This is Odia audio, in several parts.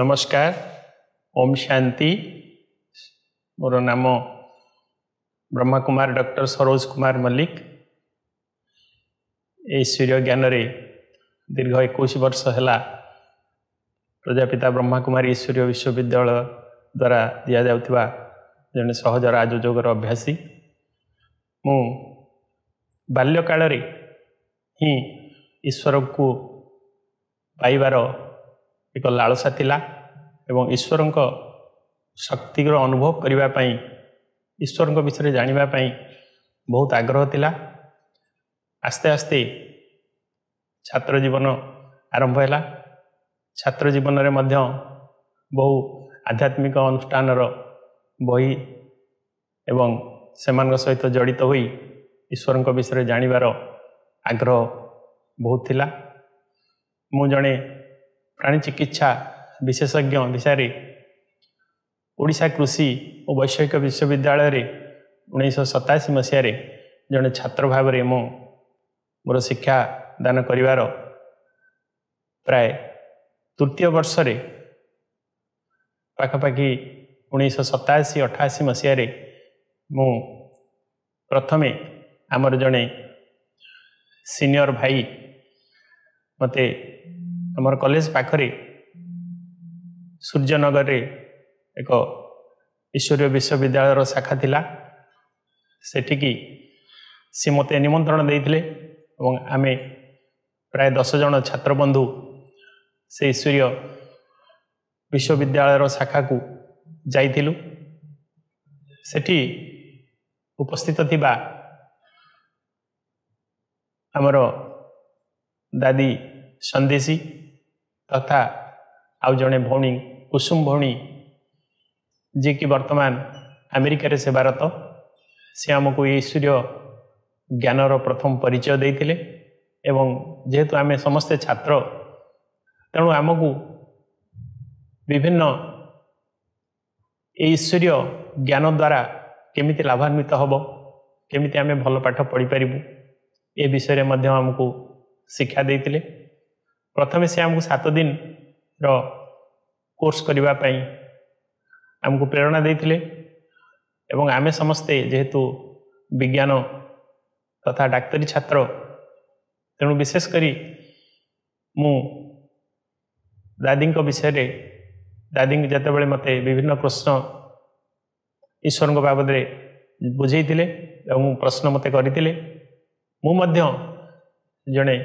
ନମସ୍କାର ଓମ୍ ଶାନ୍ତି ମୋର ନାମ ବ୍ରହ୍ମା କୁମାର ଡକ୍ଟର ସରୋଜ କୁମାର ମଲ୍ଲିକ ଐଶ୍ୱରୀୟ ଜ୍ଞାନରେ ଦୀର୍ଘ ଏକୋଇଶ ବର୍ଷ ହେଲା ପ୍ରଜାପିତା ବ୍ରହ୍ମା କୁମାର ଈଶ୍ୱରୀୟ ବିଶ୍ୱବିଦ୍ୟାଳୟ ଦ୍ୱାରା ଦିଆଯାଉଥିବା ଜଣେ ସହଜ ରାଜଯୋଗର ଅଭ୍ୟାସୀ ମୁଁ ବାଲ୍ୟକାଳରେ ହିଁ ଈଶ୍ୱରଙ୍କୁ ପାଇବାର ଏକ ଲାଳସା ଥିଲା ଏବଂ ଈଶ୍ୱରଙ୍କ ଶକ୍ତିର ଅନୁଭବ କରିବା ପାଇଁ ଈଶ୍ୱରଙ୍କ ବିଷୟରେ ଜାଣିବା ପାଇଁ ବହୁତ ଆଗ୍ରହ ଥିଲା ଆସ୍ତେ ଆସ୍ତେ ଛାତ୍ର ଜୀବନ ଆରମ୍ଭ ହେଲା ଛାତ୍ର ଜୀବନରେ ମଧ୍ୟ ବହୁ ଆଧ୍ୟାତ୍ମିକ ଅନୁଷ୍ଠାନର ବହି ଏବଂ ସେମାନଙ୍କ ସହିତ ଜଡ଼ିତ ହୋଇ ଈଶ୍ୱରଙ୍କ ବିଷୟରେ ଜାଣିବାର ଆଗ୍ରହ ବହୁତ ଥିଲା ମୁଁ ଜଣେ ପ୍ରାଣୀ ଚିକିତ୍ସା ବିଶେଷଜ୍ଞ ବିଷୟରେ ଓଡ଼ିଶା କୃଷି ଓ ବୈଷୟିକ ବିଶ୍ୱବିଦ୍ୟାଳୟରେ ଉଣେଇଶହ ସତାଅଶୀ ମସିହାରେ ଜଣେ ଛାତ୍ର ଭାବରେ ମୁଁ ମୋର ଶିକ୍ଷା ଦାନ କରିବାର ପ୍ରାୟ ତୃତୀୟ ବର୍ଷରେ ପାଖାପାଖି ଉଣେଇଶହ ସତାଅଶୀ ଅଠାଅଶୀ ମସିହାରେ ମୁଁ ପ୍ରଥମେ ଆମର ଜଣେ ସିନିୟର ଭାଇ ମୋତେ ଆମର କଲେଜ ପାଖରେ ସୂର୍ଯ୍ୟନଗରରେ ଏକ ଈଶ୍ୱରୀୟ ବିଶ୍ୱବିଦ୍ୟାଳୟର ଶାଖା ଥିଲା ସେଠିକି ସେ ମୋତେ ନିମନ୍ତ୍ରଣ ଦେଇଥିଲେ ଏବଂ ଆମେ ପ୍ରାୟ ଦଶ ଜଣ ଛାତ୍ରବନ୍ଧୁ ସେ ଈଶ୍ୱରୀୟ ବିଶ୍ୱବିଦ୍ୟାଳୟର ଶାଖାକୁ ଯାଇଥିଲୁ ସେଠି ଉପସ୍ଥିତ ଥିବା ଆମର ଦାଦି ସନ୍ଦେଶୀ ତଥା ଆଉ ଜଣେ ଭଉଣୀ କୁସୁମ ଭଉଣୀ ଯିଏକି ବର୍ତ୍ତମାନ ଆମେରିକାରେ ସେବାରତ ସେ ଆମକୁ ଈଶ୍ୱରୀୟ ଜ୍ଞାନର ପ୍ରଥମ ପରିଚୟ ଦେଇଥିଲେ ଏବଂ ଯେହେତୁ ଆମେ ସମସ୍ତେ ଛାତ୍ର ତେଣୁ ଆମକୁ ବିଭିନ୍ନ ଏଇ ଈଶ୍ୱରୀୟ ଜ୍ଞାନ ଦ୍ୱାରା କେମିତି ଲାଭାନ୍ୱିତ ହେବ କେମିତି ଆମେ ଭଲ ପାଠ ପଢ଼ିପାରିବୁ ଏ ବିଷୟରେ ମଧ୍ୟ ଆମକୁ ଶିକ୍ଷା ଦେଇଥିଲେ ପ୍ରଥମେ ସେ ଆମକୁ ସାତ ଦିନର କୋର୍ସ କରିବା ପାଇଁ ଆମକୁ ପ୍ରେରଣା ଦେଇଥିଲେ ଏବଂ ଆମେ ସମସ୍ତେ ଯେହେତୁ ବିଜ୍ଞାନ ତଥା ଡାକ୍ତରୀ ଛାତ୍ର ତେଣୁ ବିଶେଷ କରି ମୁଁ ଦାଦୀଙ୍କ ବିଷୟରେ ଦାଦୀଙ୍କୁ ଯେତେବେଳେ ମୋତେ ବିଭିନ୍ନ ପ୍ରଶ୍ନ ଈଶ୍ୱରଙ୍କ ବାବଦରେ ବୁଝେଇଥିଲେ ଏବଂ ପ୍ରଶ୍ନ ମୋତେ କରିଥିଲେ ମୁଁ ମଧ୍ୟ ଜଣେ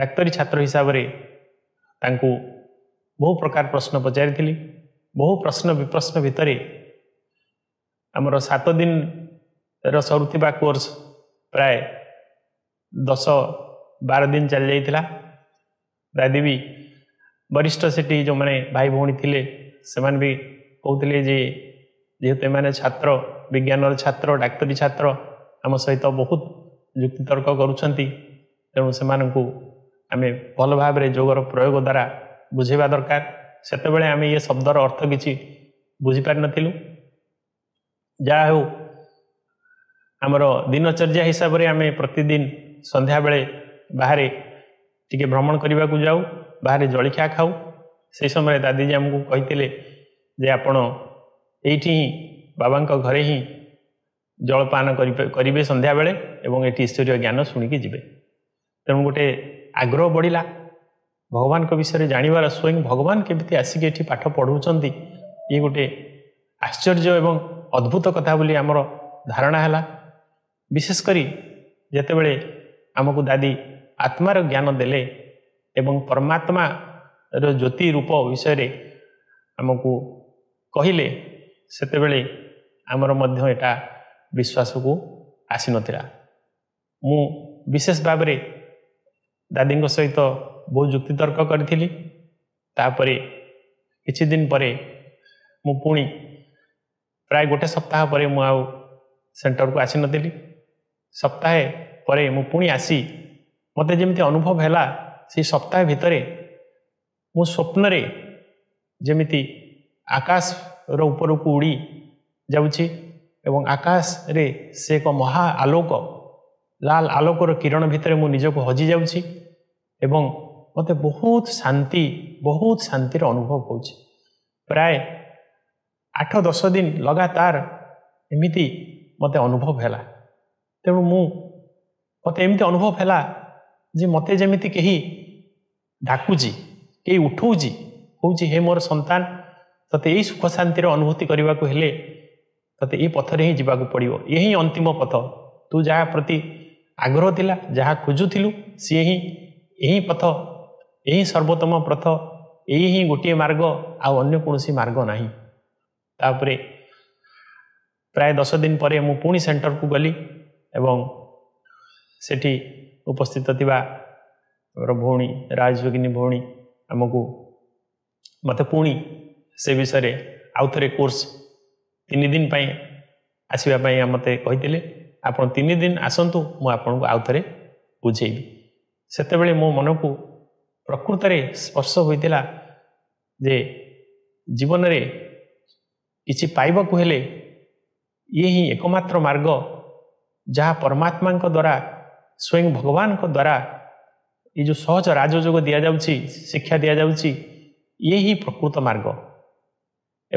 ডাক্তারী ছাত্র হিসাবে ତାଙ୍କୁ ବହୁ ପ୍ରକାର ପ୍ରଶ୍ନ ପଚାରିଥିଲି ବହୁ ପ୍ରଶ୍ନ ବିପ୍ରଶ୍ନ ଭିତରେ ଆମର ସାତ ଦିନର ସରୁଥିବା କୋର୍ସ ପ୍ରାୟ ଦଶ ବାର ଦିନ ଚାଲିଯାଇଥିଲା ଦାଦି ବି ବରିଷ୍ଠ ସେଠି ଯେଉଁମାନେ ଭାଇ ଭଉଣୀ ଥିଲେ ସେମାନେ ବି କହୁଥିଲେ ଯେ ଯେହେତୁ ଏମାନେ ଛାତ୍ର ବିଜ୍ଞାନର ଛାତ୍ର ଡାକ୍ତରୀ ଛାତ୍ର ଆମ ସହିତ ବହୁତ ଯୁକ୍ତିତର୍କ କରୁଛନ୍ତି ତେଣୁ ସେମାନଙ୍କୁ ଆମେ ଭଲ ଭାବରେ ଯୋଗର ପ୍ରୟୋଗ ଦ୍ୱାରା ବୁଝେଇବା ଦରକାର ସେତେବେଳେ ଆମେ ଏ ଶବ୍ଦର ଅର୍ଥ କିଛି ବୁଝିପାରିନଥିଲୁ ଯାହା ହେଉ ଆମର ଦିନଚର୍ଯ୍ୟା ହିସାବରେ ଆମେ ପ୍ରତିଦିନ ସନ୍ଧ୍ୟାବେଳେ ବାହାରେ ଟିକେ ଭ୍ରମଣ କରିବାକୁ ଯାଉ ବାହାରେ ଜଳଖିଆ ଖାଉ ସେହି ସମୟରେ ଦାଦିଜୀ ଆମକୁ କହିଥିଲେ ଯେ ଆପଣ ଏଇଠି ହିଁ ବାବାଙ୍କ ଘରେ ହିଁ ଜଳପାନ କରିବେ ସନ୍ଧ୍ୟାବେଳେ ଏବଂ ଏଠି ଈଶ୍ୱରୀୟ ଜ୍ଞାନ ଶୁଣିକି ଯିବେ ତେଣୁ ଗୋଟେ ଆଗ୍ରହ ବଢ଼ିଲା ଭଗବାନଙ୍କ ବିଷୟରେ ଜାଣିବାର ସ୍ୱୟଂ ଭଗବାନ କେମିତି ଆସିକି ଏଠି ପାଠ ପଢ଼ାଉଛନ୍ତି ଇଏ ଗୋଟିଏ ଆଶ୍ଚର୍ଯ୍ୟ ଏବଂ ଅଦ୍ଭୁତ କଥା ବୋଲି ଆମର ଧାରଣା ହେଲା ବିଶେଷ କରି ଯେତେବେଳେ ଆମକୁ ଦାଦି ଆତ୍ମାର ଜ୍ଞାନ ଦେଲେ ଏବଂ ପରମାତ୍ମାର ଜ୍ୟୋତି ରୂପ ବିଷୟରେ ଆମକୁ କହିଲେ ସେତେବେଳେ ଆମର ମଧ୍ୟ ଏଇଟା ବିଶ୍ୱାସକୁ ଆସିନଥିଲା ମୁଁ ବିଶେଷ ଭାବରେ ଦାଦୀଙ୍କ ସହିତ ବହୁ ଯୁକ୍ତିତର୍କ କରିଥିଲି ତାପରେ କିଛି ଦିନ ପରେ ମୁଁ ପୁଣି ପ୍ରାୟ ଗୋଟେ ସପ୍ତାହ ପରେ ମୁଁ ଆଉ ସେଣ୍ଟରକୁ ଆସିନଥିଲି ସପ୍ତାହେ ପରେ ମୁଁ ପୁଣି ଆସି ମୋତେ ଯେମିତି ଅନୁଭବ ହେଲା ସେ ସପ୍ତାହେ ଭିତରେ ମୁଁ ସ୍ୱପ୍ନରେ ଯେମିତି ଆକାଶର ଉପରକୁ ଉଡ଼ି ଯାଉଛି ଏବଂ ଆକାଶରେ ସେ ଏକ ମହା ଆଲୋକ ଲାଲ ଆଲୋକର କିରଣ ଭିତରେ ମୁଁ ନିଜକୁ ହଜି ଯାଉଛି ଏବଂ ମୋତେ ବହୁତ ଶାନ୍ତି ବହୁତ ଶାନ୍ତିର ଅନୁଭବ ହେଉଛି ପ୍ରାୟ ଆଠ ଦଶ ଦିନ ଲଗାତାର ଏମିତି ମୋତେ ଅନୁଭବ ହେଲା ତେଣୁ ମୁଁ ମୋତେ ଏମିତି ଅନୁଭବ ହେଲା ଯେ ମୋତେ ଯେମିତି କେହି ଡାକୁଛି କେହି ଉଠଉଛି ହେଉଛି ହେ ମୋର ସନ୍ତାନ ତୋତେ ଏଇ ସୁଖ ଶାନ୍ତିର ଅନୁଭୂତି କରିବାକୁ ହେଲେ ତୋତେ ଏଇ ପଥରେ ହିଁ ଯିବାକୁ ପଡ଼ିବ ଏହିଁ ଅନ୍ତିମ ପଥ ତୁ ଯାହା ପ୍ରତି ଆଗ୍ରହ ଥିଲା ଯାହା ଖୋଜୁଥିଲୁ ସିଏ ହିଁ ଏହି ପଥ ଏହି ସର୍ବୋତ୍ତମ ପଥ ଏହି ହିଁ ଗୋଟିଏ ମାର୍ଗ ଆଉ ଅନ୍ୟ କୌଣସି ମାର୍ଗ ନାହିଁ ତାପରେ ପ୍ରାୟ ଦଶ ଦିନ ପରେ ମୁଁ ପୁଣି ସେଣ୍ଟରକୁ ଗଲି ଏବଂ ସେଠି ଉପସ୍ଥିତ ଥିବା ମୋର ଭଉଣୀ ରାଜଯୋଗିନୀ ଭଉଣୀ ଆମକୁ ମୋତେ ପୁଣି ସେ ବିଷୟରେ ଆଉ ଥରେ କୋର୍ସ ତିନି ଦିନ ପାଇଁ ଆସିବା ପାଇଁ ମୋତେ କହିଥିଲେ ଆପଣ ତିନି ଦିନ ଆସନ୍ତୁ ମୁଁ ଆପଣଙ୍କୁ ଆଉ ଥରେ ବୁଝେଇବି ସେତେବେଳେ ମୋ ମନକୁ ପ୍ରକୃତରେ ସ୍ପର୍ଶ ହୋଇଥିଲା ଯେ ଜୀବନରେ କିଛି ପାଇବାକୁ ହେଲେ ଇଏ ହିଁ ଏକମାତ୍ର ମାର୍ଗ ଯାହା ପରମାତ୍ମାଙ୍କ ଦ୍ୱାରା ସ୍ୱୟଂ ଭଗବାନଙ୍କ ଦ୍ୱାରା ଏ ଯେଉଁ ସହଜ ରାଜଯୋଗ ଦିଆଯାଉଛି ଶିକ୍ଷା ଦିଆଯାଉଛି ଇଏ ହିଁ ପ୍ରକୃତ ମାର୍ଗ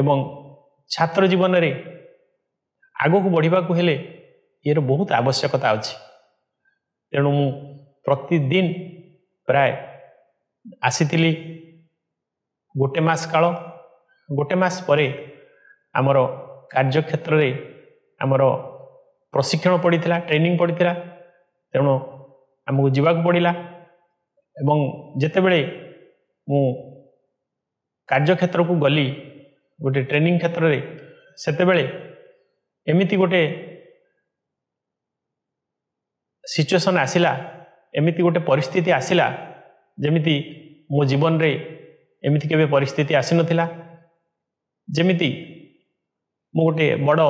ଏବଂ ଛାତ୍ର ଜୀବନରେ ଆଗକୁ ବଢ଼ିବାକୁ ହେଲେ ଇଏର ବହୁତ ଆବଶ୍ୟକତା ଅଛି ତେଣୁ ମୁଁ ପ୍ରତିଦିନ ପ୍ରାୟ ଆସିଥିଲି ଗୋଟେ ମାସ କାଳ ଗୋଟେ ମାସ ପରେ ଆମର କାର୍ଯ୍ୟକ୍ଷେତ୍ରରେ ଆମର ପ୍ରଶିକ୍ଷଣ ପଡ଼ିଥିଲା ଟ୍ରେନିଂ ପଡ଼ିଥିଲା ତେଣୁ ଆମକୁ ଯିବାକୁ ପଡ଼ିଲା ଏବଂ ଯେତେବେଳେ ମୁଁ କାର୍ଯ୍ୟକ୍ଷେତ୍ରକୁ ଗଲି ଗୋଟେ ଟ୍ରେନିଂ କ୍ଷେତ୍ରରେ ସେତେବେଳେ ଏମିତି ଗୋଟେ ସିଚୁଏସନ୍ ଆସିଲା ଏମିତି ଗୋଟେ ପରିସ୍ଥିତି ଆସିଲା ଯେମିତି ମୋ ଜୀବନରେ ଏମିତି କେବେ ପରିସ୍ଥିତି ଆସିନଥିଲା ଯେମିତି ମୁଁ ଗୋଟିଏ ବଡ଼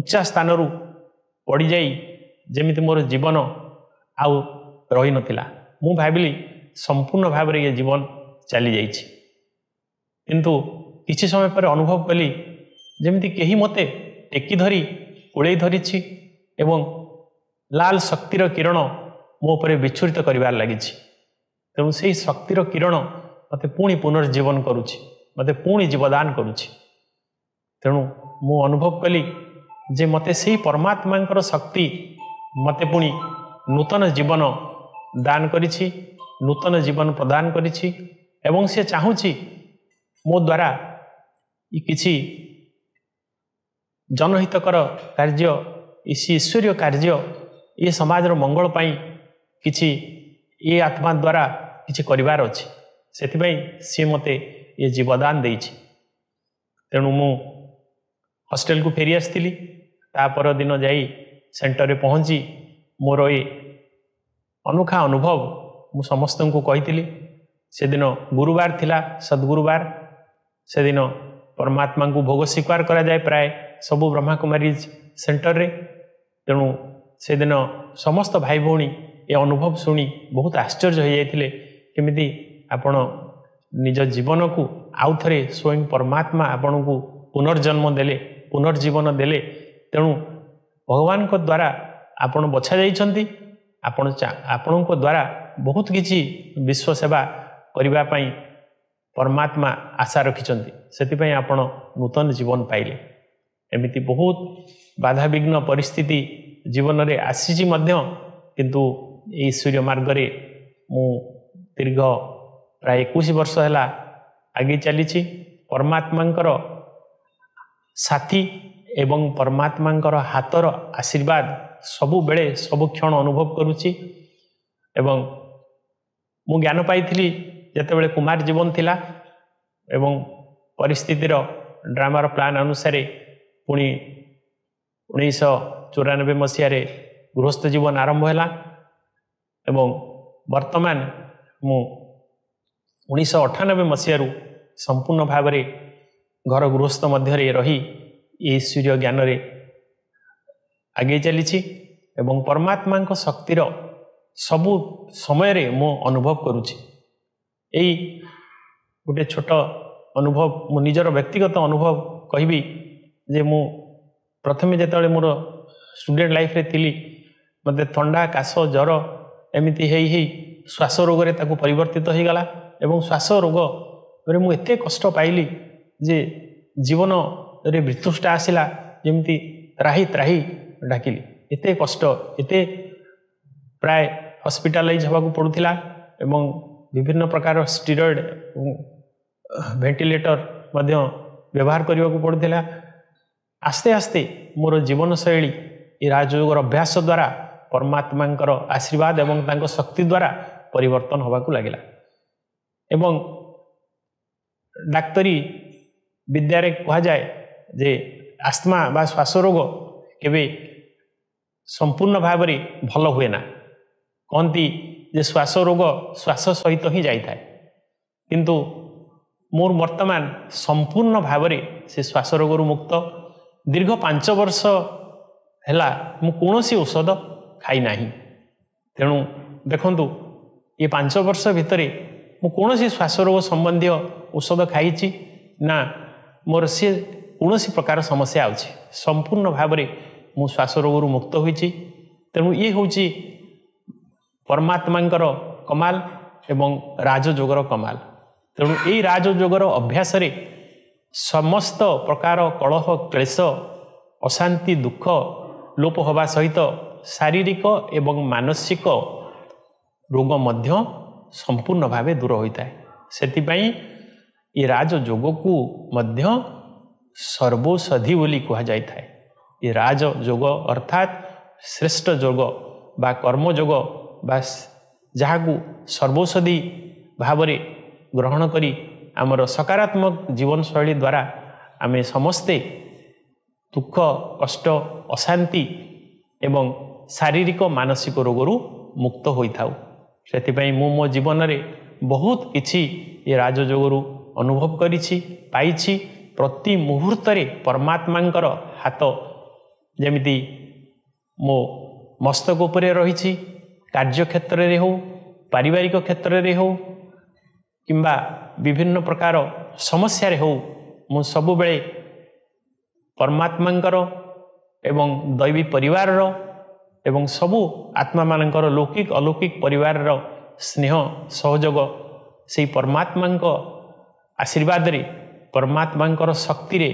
ଉଚ୍ଚା ସ୍ଥାନରୁ ପଡ଼ିଯାଇ ଯେମିତି ମୋର ଜୀବନ ଆଉ ରହିନଥିଲା ମୁଁ ଭାବିଲି ସମ୍ପୂର୍ଣ୍ଣ ଭାବରେ ଏ ଜୀବନ ଚାଲିଯାଇଛି କିନ୍ତୁ କିଛି ସମୟ ପରେ ଅନୁଭବ କଲି ଯେମିତି କେହି ମୋତେ ଟେକି ଧରି କୋଳେଇ ଧରିଛି ଏବଂ ଲାଲ ଶକ୍ତିର କିରଣ ମୋ ଉପରେ ବିଚ୍ଛୁରିତ କରିବାରେ ଲାଗିଛି ତେଣୁ ସେହି ଶକ୍ତିର କିରଣ ମୋତେ ପୁଣି ପୁନର୍ଜୀବନ କରୁଛି ମୋତେ ପୁଣି ଜୀବଦାନ କରୁଛି ତେଣୁ ମୁଁ ଅନୁଭବ କଲି ଯେ ମୋତେ ସେହି ପରମାତ୍ମାଙ୍କର ଶକ୍ତି ମୋତେ ପୁଣି ନୂତନ ଜୀବନ ଦାନ କରିଛି ନୂତନ ଜୀବନ ପ୍ରଦାନ କରିଛି ଏବଂ ସେ ଚାହୁଁଛି ମୋ ଦ୍ୱାରା କିଛି ଜନହିତକର କାର୍ଯ୍ୟ ଈଶ୍ୱରୀୟ କାର୍ଯ୍ୟ ଏ ସମାଜର ମଙ୍ଗଳ ପାଇଁ କିଛି ଇଏ ଆତ୍ମା ଦ୍ୱାରା କିଛି କରିବାର ଅଛି ସେଥିପାଇଁ ସିଏ ମୋତେ ଇଏ ଜୀବଦାନ ଦେଇଛି ତେଣୁ ମୁଁ ହଷ୍ଟେଲକୁ ଫେରି ଆସିଥିଲି ତା ପରଦିନ ଯାଇ ସେଣ୍ଟରରେ ପହଞ୍ଚି ମୋର ଏ ଅନୁଖା ଅନୁଭବ ମୁଁ ସମସ୍ତଙ୍କୁ କହିଥିଲି ସେଦିନ ଗୁରୁବାର ଥିଲା ସଦ୍ଗୁରୁବାର ସେଦିନ ପରମାତ୍ମାଙ୍କୁ ଭୋଗ ସ୍ୱୀକାର କରାଯାଏ ପ୍ରାୟ ସବୁ ବ୍ରହ୍ମାକୁମାରୀ ସେଣ୍ଟରରେ ତେଣୁ ସେଦିନ ସମସ୍ତ ଭାଇ ଭଉଣୀ ଏ ଅନୁଭବ ଶୁଣି ବହୁତ ଆଶ୍ଚର୍ଯ୍ୟ ହୋଇଯାଇଥିଲେ କେମିତି ଆପଣ ନିଜ ଜୀବନକୁ ଆଉ ଥରେ ସ୍ୱୟଂ ପରମାତ୍ମା ଆପଣଙ୍କୁ ପୁନର୍ଜନ୍ମ ଦେଲେ ପୁନର୍ଜୀବନ ଦେଲେ ତେଣୁ ଭଗବାନଙ୍କ ଦ୍ୱାରା ଆପଣ ବଛା ଯାଇଛନ୍ତି ଆପଣ ଆପଣଙ୍କ ଦ୍ୱାରା ବହୁତ କିଛି ବିଶ୍ୱ ସେବା କରିବା ପାଇଁ ପରମାତ୍ମା ଆଶା ରଖିଛନ୍ତି ସେଥିପାଇଁ ଆପଣ ନୂତନ ଜୀବନ ପାଇଲେ ଏମିତି ବହୁତ ବାଧାବିଘ୍ନ ପରିସ୍ଥିତି ଜୀବନରେ ଆସିଛି ମଧ୍ୟ କିନ୍ତୁ ଏହି ସୂର୍ଯ୍ୟ ମାର୍ଗରେ ମୁଁ ଦୀର୍ଘ ପ୍ରାୟ ଏକୋଇଶ ବର୍ଷ ହେଲା ଆଗେଇ ଚାଲିଛି ପରମାତ୍ମାଙ୍କର ସାଥୀ ଏବଂ ପରମାତ୍ମାଙ୍କର ହାତର ଆଶୀର୍ବାଦ ସବୁବେଳେ ସବୁ କ୍ଷଣ ଅନୁଭବ କରୁଛି ଏବଂ ମୁଁ ଜ୍ଞାନ ପାଇଥିଲି ଯେତେବେଳେ କୁମାର ଜୀବନ ଥିଲା ଏବଂ ପରିସ୍ଥିତିର ଡ୍ରାମାର ପ୍ଲାନ୍ ଅନୁସାରେ ପୁଣି ଉଣେଇଶହ ଚଉରାନବେ ମସିହାରେ ଗୃହସ୍ଥ ଜୀବନ ଆରମ୍ଭ ହେଲା ଏବଂ ବର୍ତ୍ତମାନ ମୁଁ ଉଣେଇଶହ ଅଠାନବେ ମସିହାରୁ ସମ୍ପୂର୍ଣ୍ଣ ଭାବରେ ଘର ଗୃହସ୍ଥ ମଧ୍ୟରେ ରହି ଏହି ସୂର୍ଯ୍ୟ ଜ୍ଞାନରେ ଆଗେଇ ଚାଲିଛି ଏବଂ ପରମାତ୍ମାଙ୍କ ଶକ୍ତିର ସବୁ ସମୟରେ ମୁଁ ଅନୁଭବ କରୁଛି ଏଇ ଗୋଟିଏ ଛୋଟ ଅନୁଭବ ମୁଁ ନିଜର ବ୍ୟକ୍ତିଗତ ଅନୁଭବ କହିବି ଯେ ମୁଁ ପ୍ରଥମେ ଯେତେବେଳେ ମୋର ଷ୍ଟୁଡ଼େଣ୍ଟ ଲାଇଫରେ ଥିଲି ମୋତେ ଥଣ୍ଡା କାଶ ଜ୍ୱର ଏମିତି ହେଇ ହେଇ ଶ୍ୱାସ ରୋଗରେ ତାକୁ ପରିବର୍ତ୍ତିତ ହୋଇଗଲା ଏବଂ ଶ୍ୱାସ ରୋଗରେ ମୁଁ ଏତେ କଷ୍ଟ ପାଇଲି ଯେ ଜୀବନରେ ବିତୃଷ୍ଟା ଆସିଲା ଯେମିତି ତ୍ରାହି ତ୍ରାହି ଡାକିଲି ଏତେ କଷ୍ଟ ଏତେ ପ୍ରାୟ ହସ୍ପିଟାଲାଇଜ୍ ହେବାକୁ ପଡ଼ୁଥିଲା ଏବଂ ବିଭିନ୍ନ ପ୍ରକାର ଷ୍ଟିରଏଡ଼ ଭେଣ୍ଟିଲେଟର ମଧ୍ୟ ବ୍ୟବହାର କରିବାକୁ ପଡ଼ୁଥିଲା ଆସ୍ତେ ଆସ୍ତେ ମୋର ଜୀବନଶୈଳୀ ଏ ରାଜଯୋଗର ଅଭ୍ୟାସ ଦ୍ୱାରା ପରମାତ୍ମାଙ୍କର ଆଶୀର୍ବାଦ ଏବଂ ତାଙ୍କ ଶକ୍ତି ଦ୍ୱାରା ପରିବର୍ତ୍ତନ ହେବାକୁ ଲାଗିଲା ଏବଂ ଡାକ୍ତରୀ ବିଦ୍ୟାରେ କୁହାଯାଏ ଯେ ଆସ୍ମା ବା ଶ୍ୱାସ ରୋଗ କେବେ ସମ୍ପୂର୍ଣ୍ଣ ଭାବରେ ଭଲ ହୁଏ ନା କହନ୍ତି ଯେ ଶ୍ୱାସ ରୋଗ ଶ୍ୱାସ ସହିତ ହିଁ ଯାଇଥାଏ କିନ୍ତୁ ମୋର ବର୍ତ୍ତମାନ ସମ୍ପୂର୍ଣ୍ଣ ଭାବରେ ସେ ଶ୍ୱାସ ରୋଗରୁ ମୁକ୍ତ ଦୀର୍ଘ ପାଞ୍ଚ ବର୍ଷ ହେଲା ମୁଁ କୌଣସି ଔଷଧ ଖାଇନାହିଁ ତେଣୁ ଦେଖନ୍ତୁ ଏ ପାଞ୍ଚ ବର୍ଷ ଭିତରେ ମୁଁ କୌଣସି ଶ୍ୱାସରୋଗ ସମ୍ବନ୍ଧୀୟ ଔଷଧ ଖାଇଛି ନା ମୋର ସିଏ କୌଣସି ପ୍ରକାର ସମସ୍ୟା ଅଛି ସମ୍ପୂର୍ଣ୍ଣ ଭାବରେ ମୁଁ ଶ୍ୱାସ ରୋଗରୁ ମୁକ୍ତ ହୋଇଛି ତେଣୁ ଇଏ ହେଉଛି ପରମାତ୍ମାଙ୍କର କମାଲ ଏବଂ ରାଜଯୋଗର କମାଲ ତେଣୁ ଏଇ ରାଜଯୋଗର ଅଭ୍ୟାସରେ ସମସ୍ତ ପ୍ରକାର କଳହ କ୍ଲେଶ ଅଶାନ୍ତି ଦୁଃଖ ଲୋପ ହେବା ସହିତ ଶାରୀରିକ ଏବଂ ମାନସିକ ରୋଗ ମଧ୍ୟ ସମ୍ପୂର୍ଣ୍ଣ ଭାବେ ଦୂର ହୋଇଥାଏ ସେଥିପାଇଁ ଏ ରାଜଯୋଗକୁ ମଧ୍ୟ ସର୍ବୌଷଧି ବୋଲି କୁହାଯାଇଥାଏ ଏ ରାଜଯୋଗ ଅର୍ଥାତ୍ ଶ୍ରେଷ୍ଠ ଯୋଗ ବା କର୍ମଯୋଗ ବା ଯାହାକୁ ସର୍ବୌଷଧି ଭାବରେ ଗ୍ରହଣ କରି ଆମର ସକାରାତ୍ମକ ଜୀବନଶୈଳୀ ଦ୍ୱାରା ଆମେ ସମସ୍ତେ ଦୁଃଖ କଷ୍ଟ ଅଶାନ୍ତି ଏବଂ ଶାରୀରିକ ମାନସିକ ରୋଗରୁ ମୁକ୍ତ ହୋଇଥାଉ ସେଥିପାଇଁ ମୁଁ ମୋ ଜୀବନରେ ବହୁତ କିଛି ଏ ରାଜଯୋଗରୁ ଅନୁଭବ କରିଛି ପାଇଛି ପ୍ରତି ମୁହୂର୍ତ୍ତରେ ପରମାତ୍ମାଙ୍କର ହାତ ଯେମିତି ମୋ ମସ୍ତକ ଉପରେ ରହିଛି କାର୍ଯ୍ୟକ୍ଷେତ୍ରରେ ହେଉ ପାରିବାରିକ କ୍ଷେତ୍ରରେ ହେଉ କିମ୍ବା ବିଭିନ୍ନ ପ୍ରକାର ସମସ୍ୟାରେ ହେଉ ମୁଁ ସବୁବେଳେ ପରମାତ୍ମାଙ୍କର ଏବଂ ଦୈବୀ ପରିବାରର ଏବଂ ସବୁ ଆତ୍ମାମାନଙ୍କର ଲୌକିକ ଅଲୌକିକ ପରିବାରର ସ୍ନେହ ସହଯୋଗ ସେହି ପରମାତ୍ମାଙ୍କ ଆଶୀର୍ବାଦରେ ପରମାତ୍ମାଙ୍କର ଶକ୍ତିରେ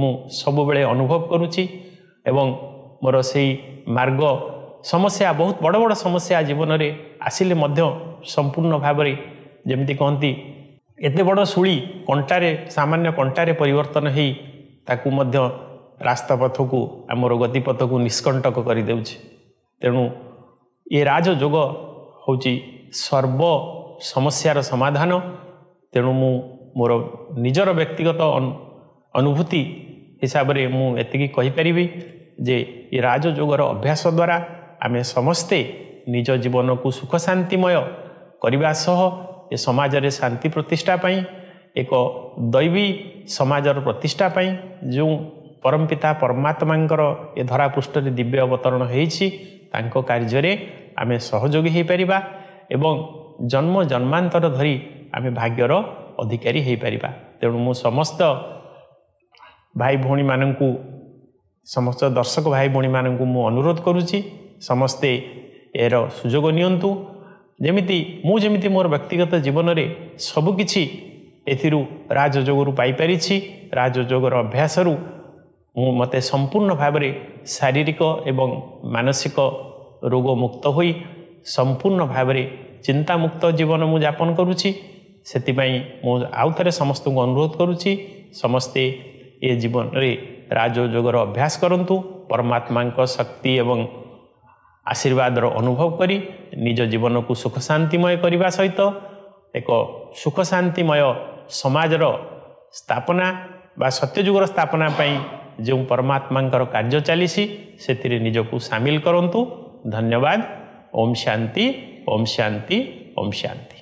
ମୁଁ ସବୁବେଳେ ଅନୁଭବ କରୁଛି ଏବଂ ମୋର ସେଇ ମାର୍ଗ ସମସ୍ୟା ବହୁତ ବଡ଼ ବଡ଼ ସମସ୍ୟା ଜୀବନରେ ଆସିଲେ ମଧ୍ୟ ସମ୍ପୂର୍ଣ୍ଣ ଭାବରେ ଯେମିତି କହନ୍ତି ଏତେ ବଡ଼ ଶୁଳି କଣ୍ଟାରେ ସାମାନ୍ୟ କଣ୍ଟାରେ ପରିବର୍ତ୍ତନ ହୋଇ ତାକୁ ମଧ୍ୟ ରାସ୍ତା ପଥକୁ ଆମର ଗତିପଥକୁ ନିଷ୍କଣ୍ଟକ କରିଦେଉଛି ତେଣୁ ଏ ରାଜଯୋଗ ହେଉଛି ସର୍ବ ସମସ୍ୟାର ସମାଧାନ ତେଣୁ ମୁଁ ମୋର ନିଜର ବ୍ୟକ୍ତିଗତ ଅନୁଭୂତି ହିସାବରେ ମୁଁ ଏତିକି କହିପାରିବି ଯେ ଏ ରାଜଯୋଗର ଅଭ୍ୟାସ ଦ୍ୱାରା ଆମେ ସମସ୍ତେ ନିଜ ଜୀବନକୁ ସୁଖ ଶାନ୍ତିମୟ କରିବା ସହ ଏ ସମାଜରେ ଶାନ୍ତି ପ୍ରତିଷ୍ଠା ପାଇଁ ଏକ ଦୈବୀ ସମାଜର ପ୍ରତିଷ୍ଠା ପାଇଁ ଯେଉଁ ପରମ ପିତା ପରମାତ୍ମାଙ୍କର ଏ ଧରାପୃଷ୍ଠରେ ଦିବ୍ୟ ଅବତରଣ ହେଇଛି ତାଙ୍କ କାର୍ଯ୍ୟରେ ଆମେ ସହଯୋଗୀ ହୋଇପାରିବା ଏବଂ ଜନ୍ମ ଜନ୍ମାନ୍ତର ଧରି ଆମେ ଭାଗ୍ୟର ଅଧିକାରୀ ହୋଇପାରିବା ତେଣୁ ମୁଁ ସମସ୍ତ ଭାଇ ଭଉଣୀମାନଙ୍କୁ ସମସ୍ତ ଦର୍ଶକ ଭାଇ ଭଉଣୀମାନଙ୍କୁ ମୁଁ ଅନୁରୋଧ କରୁଛି ସମସ୍ତେ ଏର ସୁଯୋଗ ନିଅନ୍ତୁ ଯେମିତି ମୁଁ ଯେମିତି ମୋର ବ୍ୟକ୍ତିଗତ ଜୀବନରେ ସବୁକିଛି ଏଥିରୁ ରାଜଯୋଗରୁ ପାଇପାରିଛି ରାଜଯୋଗର ଅଭ୍ୟାସରୁ ମୁଁ ମୋତେ ସମ୍ପୂର୍ଣ୍ଣ ଭାବରେ ଶାରୀରିକ ଏବଂ ମାନସିକ ରୋଗ ମୁକ୍ତ ହୋଇ ସମ୍ପୂର୍ଣ୍ଣ ଭାବରେ ଚିନ୍ତାମୁକ୍ତ ଜୀବନ ମୁଁ ଯାପନ କରୁଛି ସେଥିପାଇଁ ମୁଁ ଆଉଥରେ ସମସ୍ତଙ୍କୁ ଅନୁରୋଧ କରୁଛି ସମସ୍ତେ ଏ ଜୀବନରେ ରାଜଯୋଗର ଅଭ୍ୟାସ କରନ୍ତୁ ପରମାତ୍ମାଙ୍କ ଶକ୍ତି ଏବଂ ଆଶୀର୍ବାଦର ଅନୁଭବ କରି ନିଜ ଜୀବନକୁ ସୁଖ ଶାନ୍ତିମୟ କରିବା ସହିତ ଏକ ସୁଖ ଶାନ୍ତିମୟ ସମାଜର ସ୍ଥାପନା ବା ସତ୍ୟଯୁଗର ସ୍ଥାପନା ପାଇଁ ଯେଉଁ ପରମାତ୍ମାଙ୍କର କାର୍ଯ୍ୟ ଚାଲିଛି ସେଥିରେ ନିଜକୁ ସାମିଲ କରନ୍ତୁ ଧନ୍ୟବାଦ ଓମ୍ ଶାନ୍ତି ଓମ୍ ଶାନ୍ତି ଓମ୍ ଶାନ୍ତି